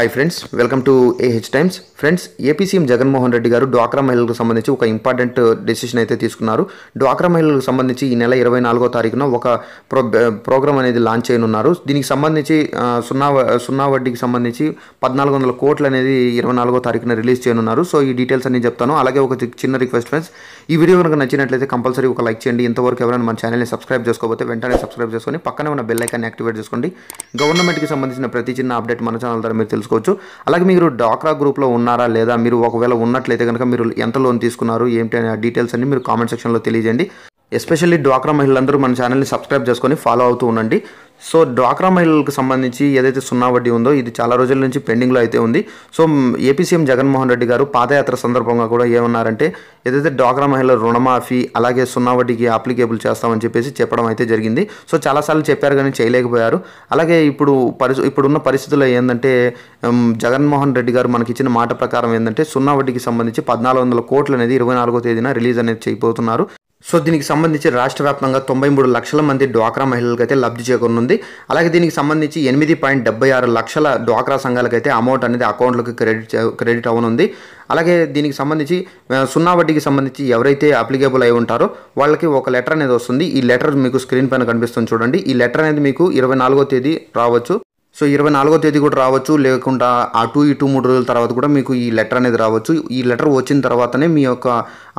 hi friends welcome to AH Times friends AP CM Jaganmohan Reddy గారు డ్వాక్రా మహిళలకు సంబంధించి ఒక ఇంపార్టెంట్ డెసిషన్ uh, అయితే తీసుకున్నారు డ్వాక్రా మహిళలకు సంబంధించి ఈ నెల ఇరవై నాలుగో తారీఖున ఒక ప్రో ప్రోగ్రామ్ uh, అనేది లాంచ్ చేయనున్నారు దీనికి సంబంధించి uh, సున్నా సున్నా వడ్డీకి సంబంధించి పద్నాలుగు వందల కోట్లు అనేది ఇరవై నాలుగో తారీఖున రిలీజ్ చేయనున్నారు సో ఈ డీటెయిల్స్ అన్ని చెప్తాను అలాగే ఒక చిన్న రిక్వెస్ట్ ఫ్రెండ్స్ ఈ వీడియో కనుక నచ్చినట్లయితే కంపల్సరీ ఒక లైక్ చేయండి ఇంతవరకు ఎవరైనా మన ఛానల్ని సబ్స్క్రైబ్ చేసుకోకపోతే వెంటనే సబ్స్క్రైబ్ చేసుకొని పక్కనే ఉన్న బెల్ ఐకాన్ని యాక్టివేట్ చేసుకోండి గవర్నమెంట్కి సంబంధించిన ప్రతి చిన్న అప్డేట్ మన ఛానల్ ద్వారా మీరు తెలుసుకోవచ్చు అలాగే మీరు డాక్రా గ్రూప్లో ఉన్నారా లేదా మీరు ఒకవేళ ఉన్నట్లయితే కనుక మీరు ఎంత లోన్ తీసుకున్నారు ఏంటి అనే డీటెయిల్స్ అన్ని మీరు కామెంట్ సెక్షన్లో తెలియజేయండి ఎస్పెషల్లీ డ్వాక్రా మహిళలందరూ మన ఛానల్ని సబ్స్క్రైబ్ చేసుకొని ఫాలో అవుతూ ఉండండి సో డ్వాక్రా మహిళలకు సంబంధించి ఏదైతే సున్నా వడ్డీ ఉందో ఇది చాలా రోజుల నుంచి పెండింగ్లో అయితే ఉంది so AP CM Jaganmohan Reddy గారు పాదయాత్ర సందర్భంగా కూడా ఏమన్నారంటే ఏదైతే డ్వాక్రా మహిళల రుణమాఫీ అలాగే సున్నా వడ్డీకి అప్లికేబుల్ చేస్తామని చెప్పేసి చెప్పడం అయితే జరిగింది సో చాలాసార్లు చెప్పారు కానీ చేయలేకపోయారు అలాగే ఇప్పుడు పరిస్థితి ఇప్పుడున్న పరిస్థితుల్లో ఏంటంటే జగన్మోహన్ రెడ్డి గారు మనకి ఇచ్చిన మాట ప్రకారం ఏంటంటే సున్నా వడ్డీకి సంబంధించి పద్నాలుగు వందల కోట్లు అనేది ఇరవై నాలుగో తేదీన రిలీజ్ అనేది చేయబోతున్నారు సో దీనికి సంబంధించి రాష్ట్ర వ్యాప్తంగా తొంభై మూడు లక్షల మంది డ్వాక్రా మహిళలకైతే లబ్ధి చేకూరనుంది అలాగే దీనికి సంబంధించి ఎనిమిది పాయింట్ డెబ్బై ఆరు లక్షల డ్వాక్రా సంఘాలకైతే అమౌంట్ అనేది అకౌంట్లకు క్రెడిట్ క్రెడిట్ అవనుంది అలాగే దీనికి సంబంధించి సున్నా వడ్డీకి సంబంధించి ఎవరైతే అప్లికేబుల్ అయి ఉంటారో వాళ్ళకి ఒక లెటర్ అనేది వస్తుంది ఈ లెటర్ మీకు స్క్రీన్ పైన కనిపిస్తుంది చూడండి ఈ లెటర్ అనేది మీకు ఇరవై నాలుగో తేదీ రావచ్చు సో ఇరవై నాలుగో తేదీ కూడా రావచ్చు లేకుండా అటు ఇటు మూడు రోజుల తర్వాత కూడా మీకు ఈ లెటర్ అనేది రావచ్చు ఈ లెటర్ వచ్చిన తర్వాతనే మీ యొక్క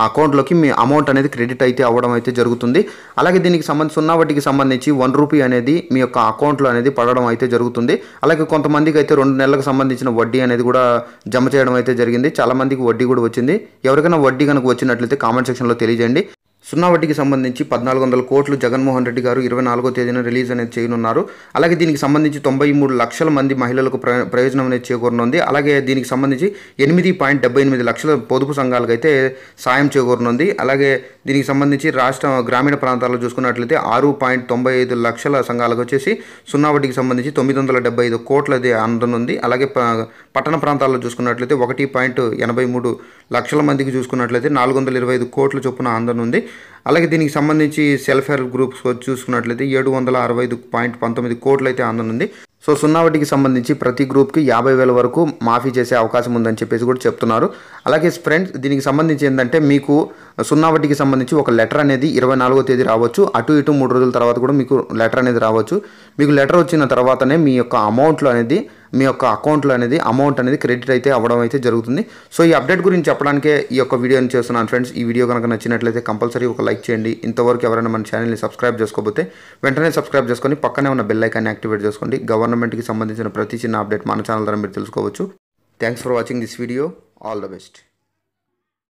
అకౌంట్లోకి మీ అమౌంట్ అనేది క్రెడిట్ అయితే అవ్వడం అయితే జరుగుతుంది అలాగే దీనికి సంబంధించి సున్నా వాటికి సంబంధించి వన్ రూపీ అనేది మీ యొక్క అకౌంట్లో అనేది పడడం అయితే జరుగుతుంది అలాగే కొంతమందికి అయితే రెండు నెలలకు సంబంధించిన వడ్డీ అనేది కూడా జమ చేయడం అయితే జరిగింది చాలామందికి వడ్డీ కూడా వచ్చింది ఎవరికైనా వడ్డీ కనుక వచ్చినట్లయితే కామెంట్ సెక్షన్లో తెలియజేయండి సున్నా వడ్డీకి సంబంధించి పద్నాలుగు వందల కోట్లు జగన్మోహన్ రెడ్డి గారు ఇరవై నాలుగో తేదీన రిలీజ్ అనేది చేయనున్నారు అలాగే దీనికి సంబంధించి తొంభై మూడు లక్షల మంది మహిళలకు ప్రయోజనం అనేది చేకూరనుంది అలాగే దీనికి సంబంధించి ఎనిమిది పాయింట్ డెబ్బై ఎనిమిది లక్షల పొదుపు సంఘాలకు అయితే సాయం చేకూరనుంది అలాగే దీనికి సంబంధించి రాష్ట్ర గ్రామీణ ప్రాంతాల్లో చూసుకున్నట్లయితే ఆరు పాయింట్ తొంభై ఐదు లక్షల సంఘాలకు వచ్చేసి సున్నా వడ్డీకి సంబంధించి తొమ్మిది వందల డెబ్బై ఐదు కోట్లది అందనుంది అలాగే పట్టణ ప్రాంతాల్లో చూసుకున్నట్లయితే ఒకటి పాయింట్ ఎనభై మూడు లక్షల మందికి చూసుకున్నట్లయితే నాలుగు వందల ఇరవై ఐదు కోట్ల చొప్పున అందనుంది అలాగే దీనికి సంబంధించి సెల్ఫ్ హెల్ప్ గ్రూప్స్ చూసుకున్నట్లయితే ఏడు వందల అరవై ఐదు పాయింట్ పంతొమ్మిది కోట్లయితే అయితే అందనుంది సో సున్నా వడ్డీకి సంబంధించి ప్రతి గ్రూప్కి యాభై వేల వరకు మాఫీ చేసే అవకాశం ఉందని చెప్పేసి కూడా చెప్తున్నారు అలాగే ఫ్రెండ్స్ దీనికి సంబంధించి ఏంటంటే మీకు సున్నా వడ్డీకి సంబంధించి ఒక లెటర్ అనేది ఇరవై నాలుగో తేదీ రావచ్చు అటు ఇటు మూడు రోజుల తర్వాత కూడా మీకు లెటర్ అనేది రావచ్చు మీకు లెటర్ వచ్చిన తర్వాతనే మీ యొక్క అమౌంట్లో అనేది మీ యొక్క అకౌంట్లో అనేది అమౌంట్ అనేది క్రెడిట్ అయితే అవ్వడం అయితే జరుగుతుంది సో ఈ అప్డేట్ గురించి చెప్పడానికే ఈ యొక్క వీడియోని చేస్తున్నాను ఫ్రెండ్స్ ఈ వీడియో కనుక నచ్చినట్లయితే కంపల్సరీ ఒక లైక్ చేయండి ఇంతవరకు ఎవరైనా మన ఛానల్ని సబ్స్క్రైబ్ చేసుకోకపోతే వెంటనే సబ్స్క్రైబ్ చేసుకొని పక్కనే ఉన్న బెల్లైకాన్ని యాక్టివేట్ చేసుకోండి గవర్నమెంట్కి సంబంధించిన ప్రతి చిన్న అప్డేట్ మన ఛానల్ ద్వారా మీరు తెలుసుకోవచ్చు thanks for watching this video all the best